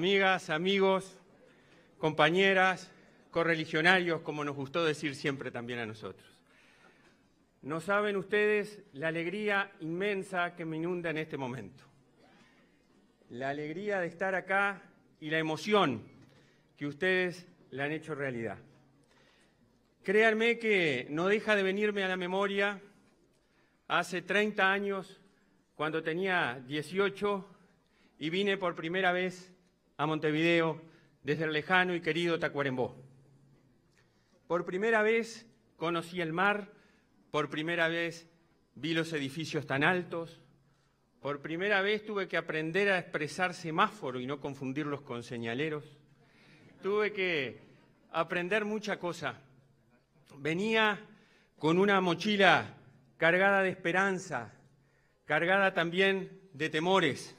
amigas, amigos, compañeras, correligionarios, como nos gustó decir siempre también a nosotros. No saben ustedes la alegría inmensa que me inunda en este momento. La alegría de estar acá y la emoción que ustedes la han hecho realidad. Créanme que no deja de venirme a la memoria hace 30 años, cuando tenía 18 y vine por primera vez a Montevideo desde el lejano y querido Tacuarembó. Por primera vez conocí el mar, por primera vez vi los edificios tan altos, por primera vez tuve que aprender a expresar semáforo y no confundirlos con señaleros. Tuve que aprender mucha cosa. Venía con una mochila cargada de esperanza, cargada también de temores,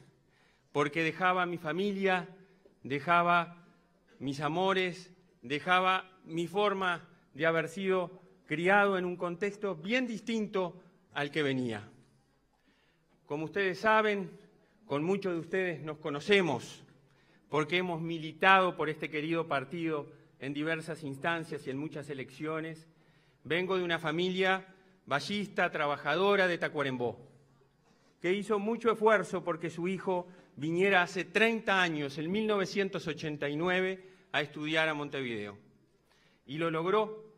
porque dejaba a mi familia, dejaba mis amores, dejaba mi forma de haber sido criado en un contexto bien distinto al que venía. Como ustedes saben, con muchos de ustedes nos conocemos porque hemos militado por este querido partido en diversas instancias y en muchas elecciones. Vengo de una familia ballista, trabajadora de Tacuarembó, que hizo mucho esfuerzo porque su hijo viniera hace 30 años, en 1989, a estudiar a Montevideo. Y lo logró.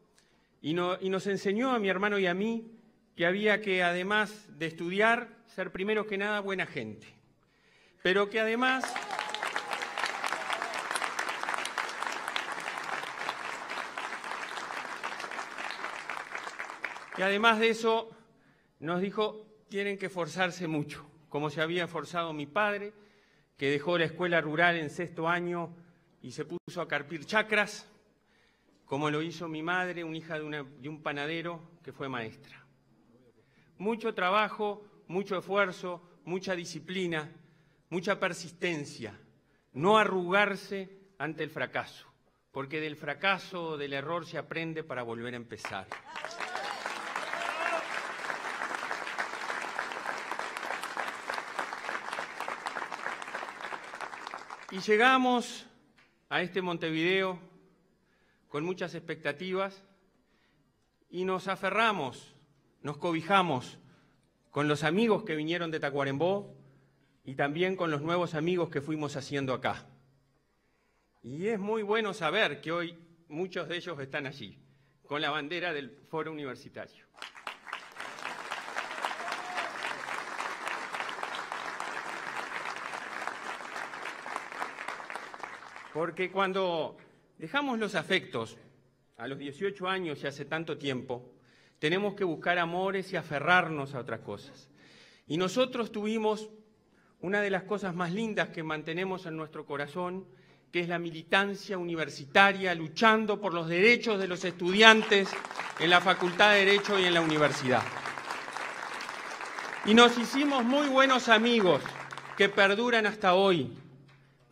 Y, nos enseñó a mi hermano y a mí que había que, además de estudiar, ser primero que nada buena gente. Pero que además... Y además de eso nos dijo, tienen que forzarse mucho, como se había forzado mi padre, que dejó la escuela rural en sexto año y se puso a carpir chacras, como lo hizo mi madre, una hija de, un panadero que fue maestra. Mucho trabajo, mucho esfuerzo, mucha disciplina, mucha persistencia, no arrugarse ante el fracaso, porque del fracaso o del error se aprende para volver a empezar. Y llegamos a este Montevideo con muchas expectativas y nos aferramos, nos cobijamos con los amigos que vinieron de Tacuarembó y también con los nuevos amigos que fuimos haciendo acá. Y es muy bueno saber que hoy muchos de ellos están allí, con la bandera del foro universitario. Porque cuando dejamos los afectos a los 18 años y hace tanto tiempo, tenemos que buscar amores y aferrarnos a otras cosas. Y nosotros tuvimos una de las cosas más lindas que mantenemos en nuestro corazón, que es la militancia universitaria, luchando por los derechos de los estudiantes en la Facultad de Derecho y en la universidad. Y nos hicimos muy buenos amigos que perduran hasta hoy,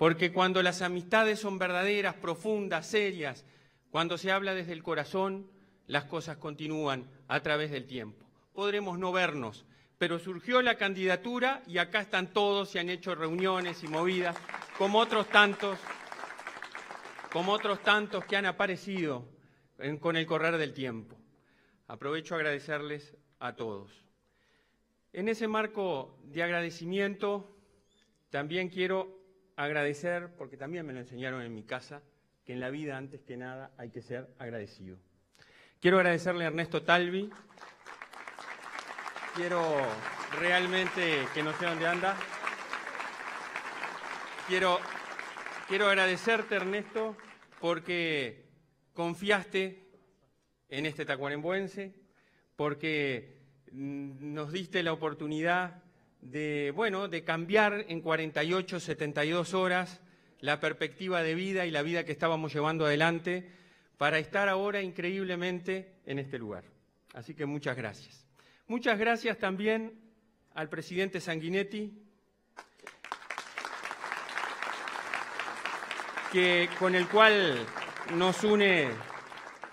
porque cuando las amistades son verdaderas, profundas, serias, cuando se habla desde el corazón, las cosas continúan a través del tiempo. Podremos no vernos, pero surgió la candidatura y acá están todos, se han hecho reuniones y movidas, como otros tantos, como otros tantos que han aparecido con el correr del tiempo. Aprovecho a agradecerles a todos. En ese marco de agradecimiento, también quiero agradecer, porque también me lo enseñaron en mi casa, que en la vida antes que nada hay que ser agradecido. Quiero agradecerle a Ernesto Talvi. Quiero realmente que no sé dónde anda. Quiero, quiero agradecerte, Ernesto, porque confiaste en este tacuarembuense, porque mm, nos diste la oportunidad de, bueno, de cambiar en 48, 72 horas la perspectiva de vida y la vida que estábamos llevando adelante para estar ahora increíblemente en este lugar. Así que muchas gracias. Muchas gracias también al presidente Sanguinetti, que, con el cual nos une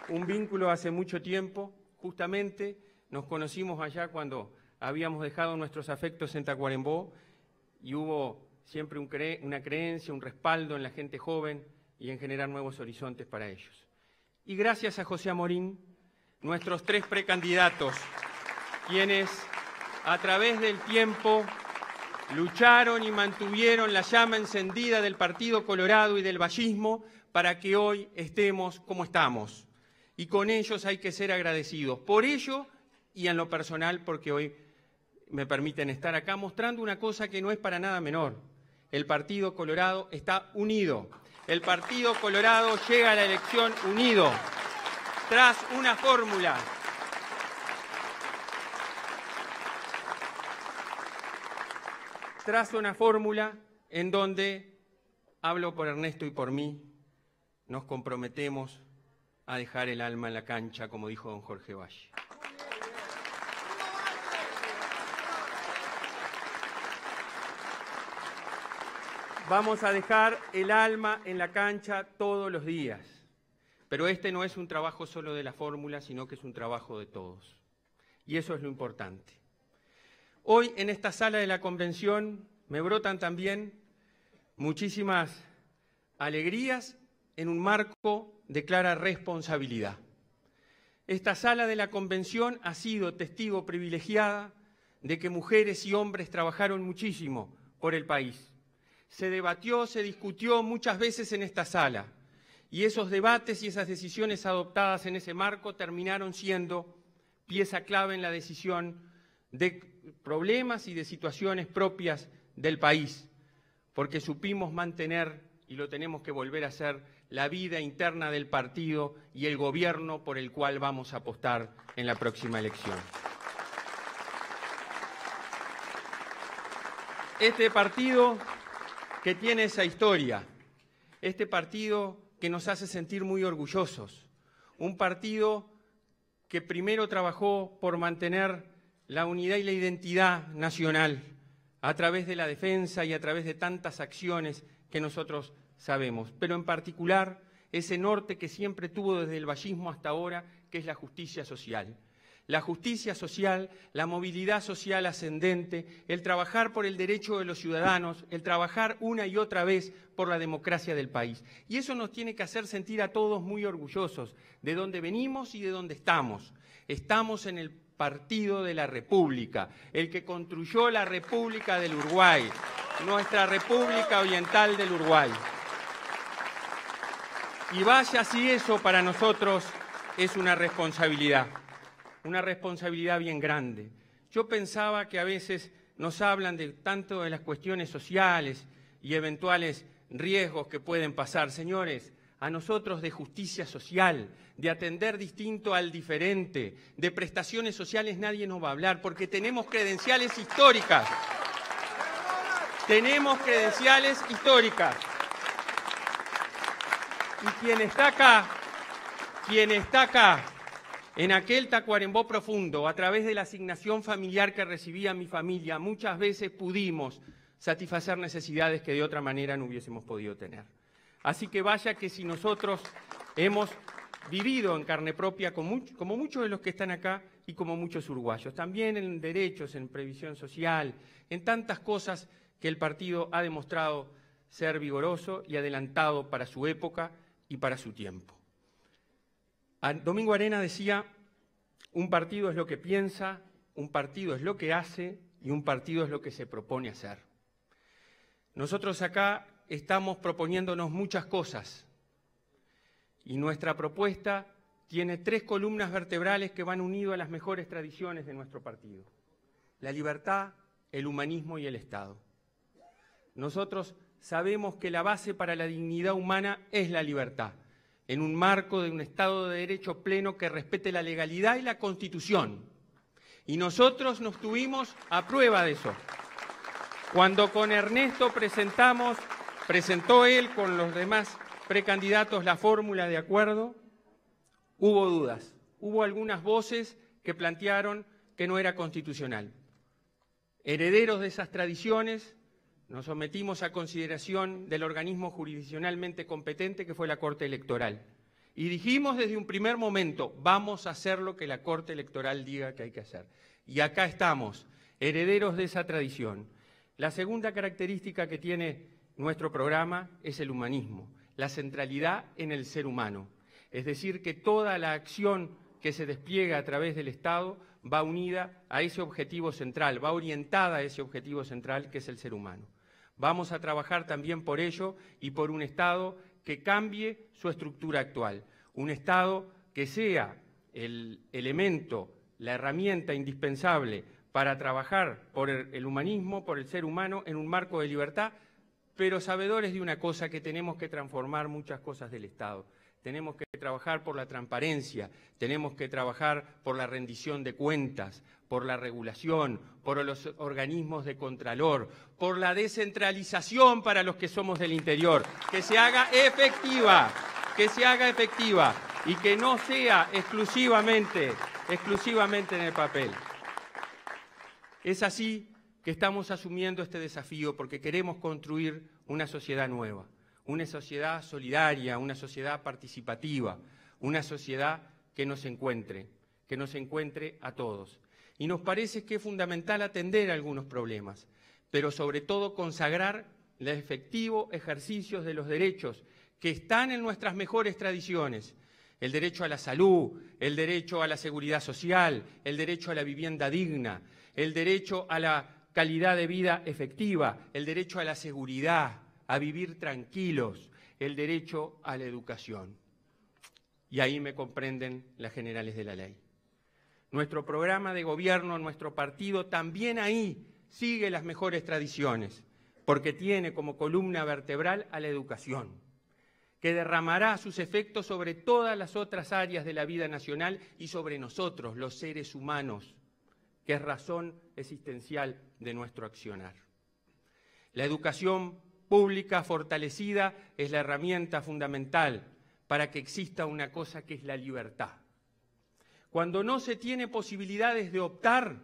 un vínculo hace mucho tiempo, justamente nos conocimos allá cuando habíamos dejado nuestros afectos en Tacuarembó y hubo siempre una creencia, un respaldo en la gente joven y en generar nuevos horizontes para ellos. Y gracias a José Amorín, nuestros tres precandidatos, quienes a través del tiempo lucharon y mantuvieron la llama encendida del Partido Colorado y del vallismo para que hoy estemos como estamos. Y con ellos hay que ser agradecidos. Por ello y en lo personal, porque hoy me permiten estar acá mostrando una cosa que no es para nada menor. El Partido Colorado está unido. El Partido Colorado llega a la elección unido, tras una fórmula. Tras una fórmula en donde, hablo por Ernesto y por mí, nos comprometemos a dejar el alma en la cancha, como dijo don Jorge Valle. Vamos a dejar el alma en la cancha todos los días. Pero este no es un trabajo solo de la fórmula, sino que es un trabajo de todos. Y eso es lo importante. Hoy en esta sala de la convención me brotan también muchísimas alegrías en un marco de clara responsabilidad. Esta sala de la convención ha sido testigo privilegiada de que mujeres y hombres trabajaron muchísimo por el país se debatió, se discutió muchas veces en esta sala. Y esos debates y esas decisiones adoptadas en ese marco terminaron siendo pieza clave en la decisión de problemas y de situaciones propias del país, porque supimos mantener, y lo tenemos que volver a hacer, la vida interna del partido y el gobierno por el cual vamos a apostar en la próxima elección. Este partido que tiene esa historia. Este partido que nos hace sentir muy orgullosos. Un partido que primero trabajó por mantener la unidad y la identidad nacional a través de la defensa y a través de tantas acciones que nosotros sabemos. Pero en particular ese norte que siempre tuvo desde el vallismo hasta ahora, que es la justicia social la justicia social, la movilidad social ascendente, el trabajar por el derecho de los ciudadanos, el trabajar una y otra vez por la democracia del país. Y eso nos tiene que hacer sentir a todos muy orgullosos de dónde venimos y de dónde estamos. Estamos en el partido de la República, el que construyó la República del Uruguay, nuestra República Oriental del Uruguay. Y vaya si eso para nosotros es una responsabilidad una responsabilidad bien grande. Yo pensaba que a veces nos hablan de tanto de las cuestiones sociales y eventuales riesgos que pueden pasar. Señores, a nosotros de justicia social, de atender distinto al diferente, de prestaciones sociales nadie nos va a hablar porque tenemos credenciales históricas. Tenemos credenciales históricas. Y quien está acá, quien está acá en aquel Tacuarembó profundo, a través de la asignación familiar que recibía mi familia, muchas veces pudimos satisfacer necesidades que de otra manera no hubiésemos podido tener. Así que vaya que si nosotros hemos vivido en carne propia, como muchos de los que están acá y como muchos uruguayos, también en derechos, en previsión social, en tantas cosas que el partido ha demostrado ser vigoroso y adelantado para su época y para su tiempo. Domingo Arena decía, un partido es lo que piensa, un partido es lo que hace y un partido es lo que se propone hacer. Nosotros acá estamos proponiéndonos muchas cosas y nuestra propuesta tiene tres columnas vertebrales que van unidas a las mejores tradiciones de nuestro partido. La libertad, el humanismo y el Estado. Nosotros sabemos que la base para la dignidad humana es la libertad en un marco de un Estado de Derecho pleno que respete la legalidad y la Constitución. Y nosotros nos tuvimos a prueba de eso. Cuando con Ernesto presentamos, presentó él con los demás precandidatos la fórmula de acuerdo, hubo dudas, hubo algunas voces que plantearon que no era constitucional. Herederos de esas tradiciones, nos sometimos a consideración del organismo jurisdiccionalmente competente que fue la Corte Electoral. Y dijimos desde un primer momento, vamos a hacer lo que la Corte Electoral diga que hay que hacer. Y acá estamos, herederos de esa tradición. La segunda característica que tiene nuestro programa es el humanismo, la centralidad en el ser humano. Es decir, que toda la acción que se despliega a través del Estado va unida a ese objetivo central, va orientada a ese objetivo central que es el ser humano. Vamos a trabajar también por ello y por un Estado que cambie su estructura actual, un Estado que sea el elemento, la herramienta indispensable para trabajar por el humanismo, por el ser humano, en un marco de libertad, pero sabedores de una cosa que tenemos que transformar muchas cosas del Estado tenemos que trabajar por la transparencia, tenemos que trabajar por la rendición de cuentas, por la regulación, por los organismos de contralor, por la descentralización para los que somos del interior, que se haga efectiva, que se haga efectiva y que no sea exclusivamente, exclusivamente en el papel. Es así que estamos asumiendo este desafío porque queremos construir una sociedad nueva una sociedad solidaria, una sociedad participativa, una sociedad que nos encuentre, que nos encuentre a todos. Y nos parece que es fundamental atender algunos problemas, pero sobre todo consagrar el efectivo ejercicio de los derechos que están en nuestras mejores tradiciones, el derecho a la salud, el derecho a la seguridad social, el derecho a la vivienda digna, el derecho a la calidad de vida efectiva, el derecho a la seguridad, a vivir tranquilos, el derecho a la educación. Y ahí me comprenden las generales de la ley. Nuestro programa de gobierno, nuestro partido, también ahí sigue las mejores tradiciones, porque tiene como columna vertebral a la educación, que derramará sus efectos sobre todas las otras áreas de la vida nacional y sobre nosotros, los seres humanos, que es razón existencial de nuestro accionar. La educación pública fortalecida es la herramienta fundamental para que exista una cosa que es la libertad. Cuando no se tiene posibilidades de optar,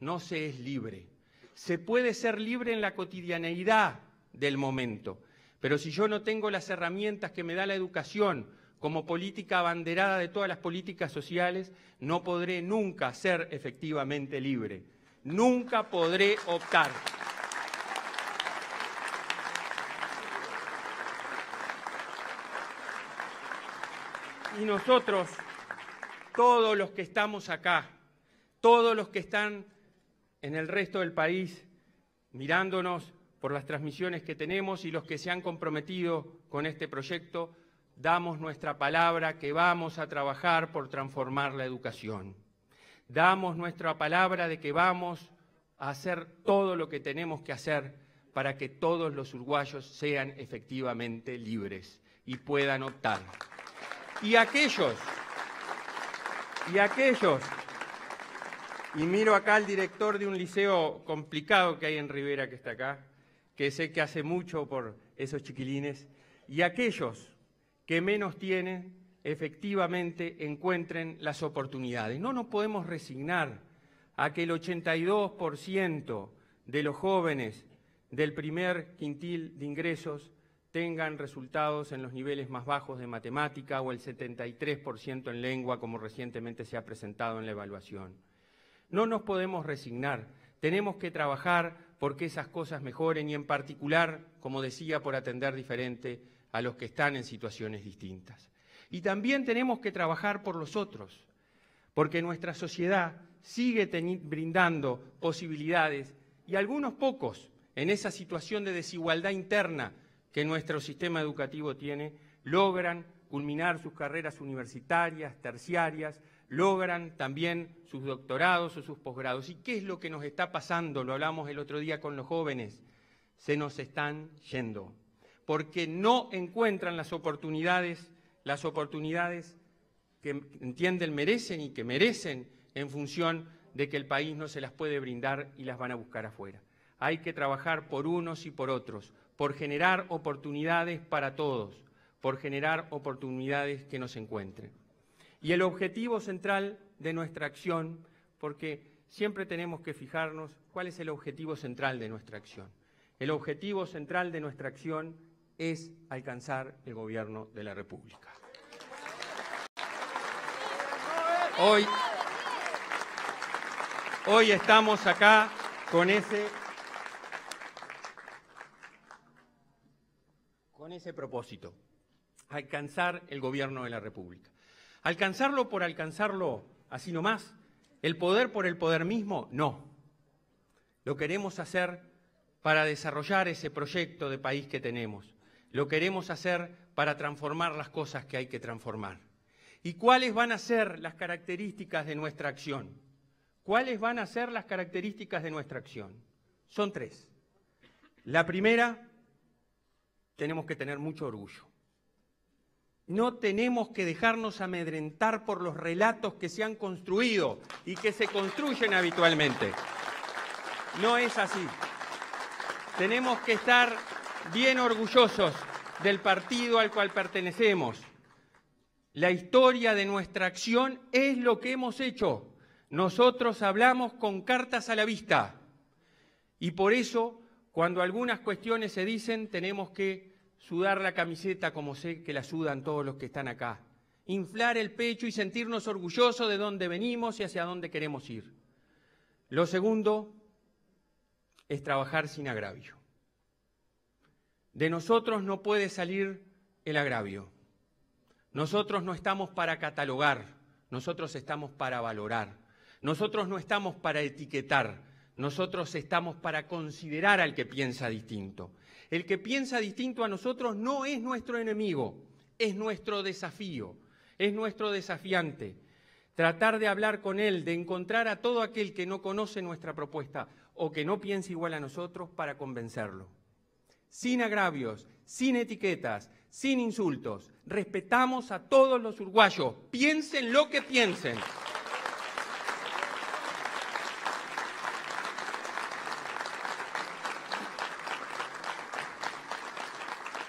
no se es libre. Se puede ser libre en la cotidianeidad del momento, pero si yo no tengo las herramientas que me da la educación como política abanderada de todas las políticas sociales, no podré nunca ser efectivamente libre. Nunca podré optar. y nosotros, todos los que estamos acá, todos los que están en el resto del país mirándonos por las transmisiones que tenemos y los que se han comprometido con este proyecto, damos nuestra palabra que vamos a trabajar por transformar la educación. Damos nuestra palabra de que vamos a hacer todo lo que tenemos que hacer para que todos los uruguayos sean efectivamente libres y puedan optar. Y aquellos, y aquellos, y miro acá al director de un liceo complicado que hay en Rivera, que está acá, que sé que hace mucho por esos chiquilines, y aquellos que menos tienen, efectivamente encuentren las oportunidades. No nos podemos resignar a que el 82% de los jóvenes del primer quintil de ingresos tengan resultados en los niveles más bajos de matemática o el 73% en lengua, como recientemente se ha presentado en la evaluación. No nos podemos resignar, tenemos que trabajar porque esas cosas mejoren y en particular, como decía, por atender diferente a los que están en situaciones distintas. Y también tenemos que trabajar por los otros, porque nuestra sociedad sigue brindando posibilidades y algunos pocos en esa situación de desigualdad interna que nuestro sistema educativo tiene, logran culminar sus carreras universitarias, terciarias, logran también sus doctorados o sus posgrados. ¿Y qué es lo que nos está pasando? Lo hablamos el otro día con los jóvenes. Se nos están yendo, porque no encuentran las oportunidades, las oportunidades que entienden merecen y que merecen en función de que el país no se las puede brindar y las van a buscar afuera. Hay que trabajar por unos y por otros, por generar oportunidades para todos, por generar oportunidades que nos encuentren. Y el objetivo central de nuestra acción, porque siempre tenemos que fijarnos cuál es el objetivo central de nuestra acción. El objetivo central de nuestra acción es alcanzar el gobierno de la República. Hoy, hoy estamos acá con ese ese propósito, alcanzar el gobierno de la República. ¿Alcanzarlo por alcanzarlo así nomás? ¿El poder por el poder mismo? No. Lo queremos hacer para desarrollar ese proyecto de país que tenemos. Lo queremos hacer para transformar las cosas que hay que transformar. ¿Y cuáles van a ser las características de nuestra acción? ¿Cuáles van a ser las características de nuestra acción? Son tres. La primera tenemos que tener mucho orgullo. No tenemos que dejarnos amedrentar por los relatos que se han construido y que se construyen habitualmente. No es así. Tenemos que estar bien orgullosos del partido al cual pertenecemos. La historia de nuestra acción es lo que hemos hecho. Nosotros hablamos con cartas a la vista. Y por eso, cuando algunas cuestiones se dicen, tenemos que sudar la camiseta como sé que la sudan todos los que están acá, inflar el pecho y sentirnos orgullosos de dónde venimos y hacia dónde queremos ir. Lo segundo es trabajar sin agravio. De nosotros no puede salir el agravio. Nosotros no estamos para catalogar, nosotros estamos para valorar. Nosotros no estamos para etiquetar, nosotros estamos para considerar al que piensa distinto. El que piensa distinto a nosotros no es nuestro enemigo, es nuestro desafío, es nuestro desafiante. Tratar de hablar con él, de encontrar a todo aquel que no conoce nuestra propuesta o que no piensa igual a nosotros para convencerlo. Sin agravios, sin etiquetas, sin insultos, respetamos a todos los uruguayos, piensen lo que piensen.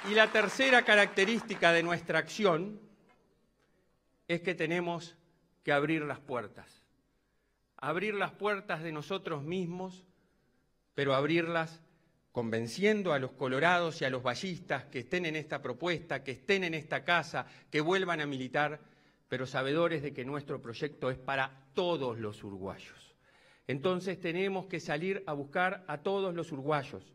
Y la tercera característica de nuestra acción es que tenemos que abrir las puertas. Abrir las puertas de nosotros mismos, pero abrirlas convenciendo a los colorados y a los ballistas que estén en esta propuesta, que estén en esta casa, que vuelvan a militar, pero sabedores de que nuestro proyecto es para todos los uruguayos. Entonces tenemos que salir a buscar a todos los uruguayos,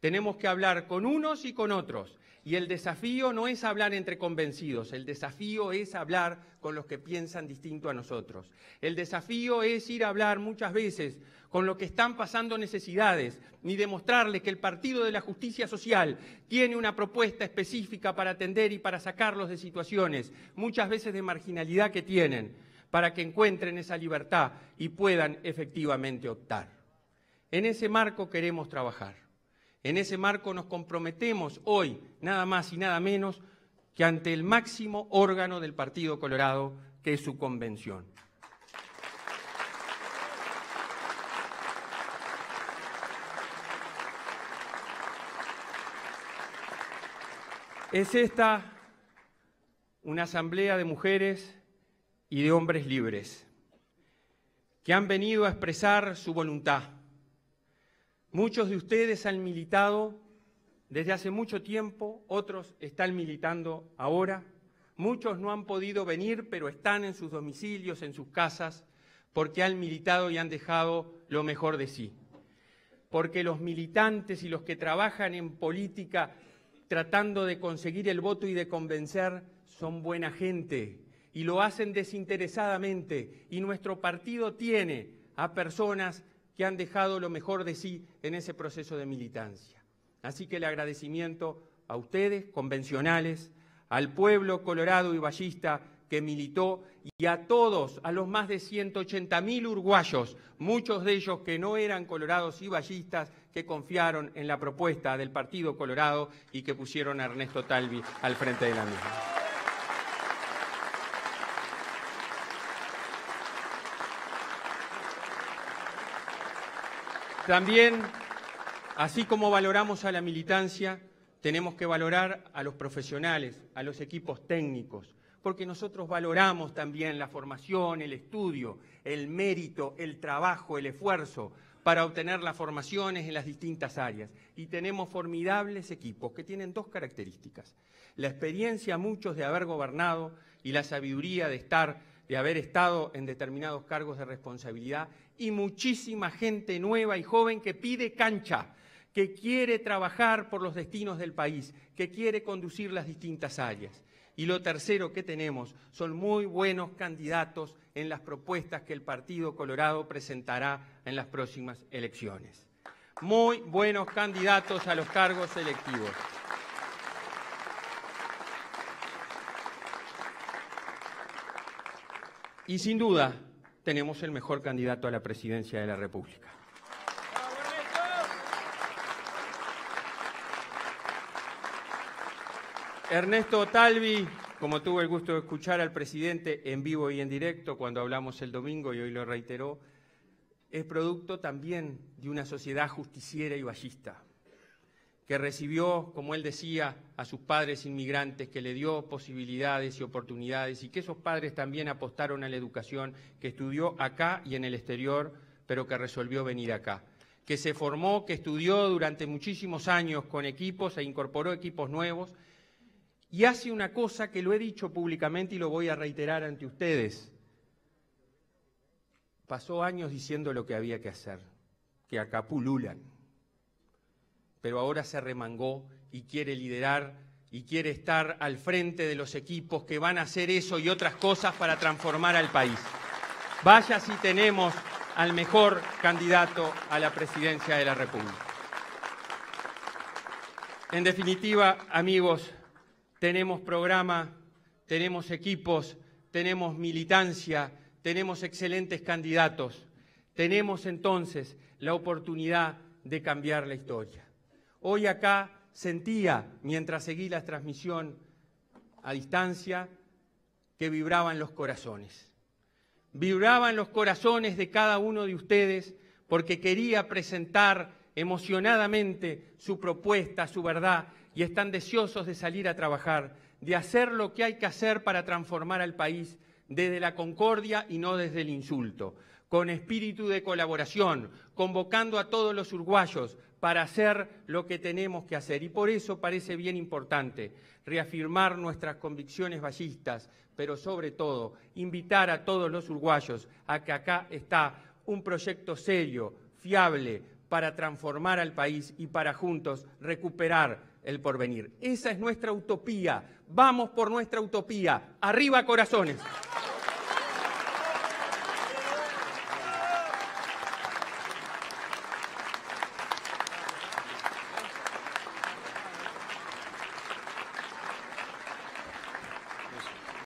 tenemos que hablar con unos y con otros. Y el desafío no es hablar entre convencidos, el desafío es hablar con los que piensan distinto a nosotros. El desafío es ir a hablar muchas veces con los que están pasando necesidades, ni demostrarles que el Partido de la Justicia Social tiene una propuesta específica para atender y para sacarlos de situaciones, muchas veces de marginalidad que tienen, para que encuentren esa libertad y puedan efectivamente optar. En ese marco queremos trabajar. En ese marco nos comprometemos hoy, nada más y nada menos, que ante el máximo órgano del Partido Colorado, que es su convención. Es esta una asamblea de mujeres y de hombres libres que han venido a expresar su voluntad Muchos de ustedes han militado desde hace mucho tiempo, otros están militando ahora, muchos no han podido venir, pero están en sus domicilios, en sus casas, porque han militado y han dejado lo mejor de sí. Porque los militantes y los que trabajan en política tratando de conseguir el voto y de convencer son buena gente y lo hacen desinteresadamente y nuestro partido tiene a personas que han dejado lo mejor de sí en ese proceso de militancia. Así que el agradecimiento a ustedes, convencionales, al pueblo colorado y ballista que militó y a todos, a los más de 180.000 uruguayos, muchos de ellos que no eran colorados y ballistas, que confiaron en la propuesta del Partido Colorado y que pusieron a Ernesto Talvi al frente de la misma. También, así como valoramos a la militancia, tenemos que valorar a los profesionales, a los equipos técnicos, porque nosotros valoramos también la formación, el estudio, el mérito, el trabajo, el esfuerzo para obtener las formaciones en las distintas áreas. Y tenemos formidables equipos que tienen dos características. La experiencia muchos de haber gobernado y la sabiduría de estar, de haber estado en determinados cargos de responsabilidad y muchísima gente nueva y joven que pide cancha, que quiere trabajar por los destinos del país, que quiere conducir las distintas áreas. Y lo tercero que tenemos son muy buenos candidatos en las propuestas que el Partido Colorado presentará en las próximas elecciones. Muy buenos candidatos a los cargos electivos. Y sin duda, tenemos el mejor candidato a la presidencia de la República. Ernesto Talvi, como tuve el gusto de escuchar al presidente en vivo y en directo cuando hablamos el domingo y hoy lo reiteró, es producto también de una sociedad justiciera y vallista que recibió, como él decía, a sus padres inmigrantes, que le dio posibilidades y oportunidades, y que esos padres también apostaron a la educación, que estudió acá y en el exterior, pero que resolvió venir acá que se formó, que estudió durante muchísimos años con equipos e incorporó equipos nuevos, y hace una cosa que lo he dicho públicamente y lo voy a reiterar ante ustedes. Pasó años diciendo lo que había que hacer, que acá pululan pero ahora se remangó y quiere liderar y quiere estar al frente de los equipos que van a hacer eso y otras cosas para transformar al país. Vaya si tenemos al mejor candidato a la presidencia de la República. En definitiva, amigos, tenemos programa, tenemos equipos, tenemos militancia, tenemos excelentes candidatos. Tenemos entonces la oportunidad de cambiar la historia. Hoy acá sentía, mientras seguí la transmisión a distancia, que vibraban los corazones. Vibraban los corazones de cada uno de ustedes porque quería presentar emocionadamente su propuesta, su verdad, y están deseosos de salir a trabajar, de hacer lo que hay que hacer para transformar al país desde la concordia y no desde el insulto, con espíritu de colaboración, convocando a todos los uruguayos para hacer lo que tenemos que hacer. Y por eso parece bien importante reafirmar nuestras convicciones vallistas, pero sobre todo invitar a todos los uruguayos a que acá está un proyecto serio, fiable, para transformar al país y para juntos recuperar el porvenir. Esa es nuestra utopía. Vamos por nuestra utopía. Arriba corazones.